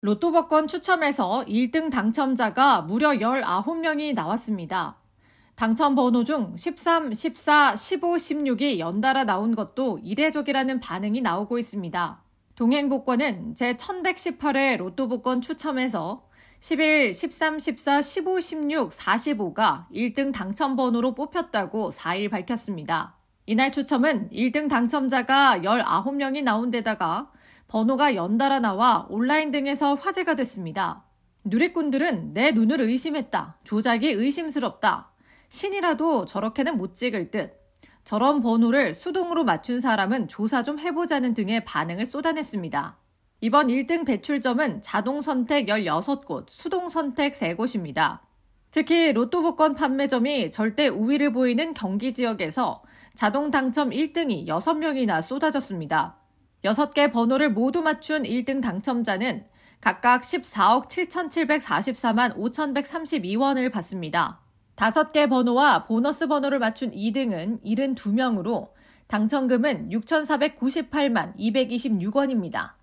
로또 복권 추첨에서 1등 당첨자가 무려 19명이 나왔습니다. 당첨 번호 중 13, 14, 15, 16이 연달아 나온 것도 이례적이라는 반응이 나오고 있습니다. 동행복권은 제1118회 로또 복권 추첨에서 11, 13, 14, 15, 16, 45가 1등 당첨 번호로 뽑혔다고 4일 밝혔습니다. 이날 추첨은 1등 당첨자가 19명이 나온 데다가 번호가 연달아 나와 온라인 등에서 화제가 됐습니다. 누리꾼들은 내 눈을 의심했다. 조작이 의심스럽다. 신이라도 저렇게는 못 찍을 듯. 저런 번호를 수동으로 맞춘 사람은 조사 좀 해보자는 등의 반응을 쏟아냈습니다. 이번 1등 배출점은 자동 선택 16곳, 수동 선택 3곳입니다. 특히 로또 복권 판매점이 절대 우위를 보이는 경기 지역에서 자동 당첨 1등이 6명이나 쏟아졌습니다. 6개 번호를 모두 맞춘 1등 당첨자는 각각 14억 7,744만 5,132원을 받습니다. 5개 번호와 보너스 번호를 맞춘 2등은 72명으로 당첨금은 6,498만 226원입니다.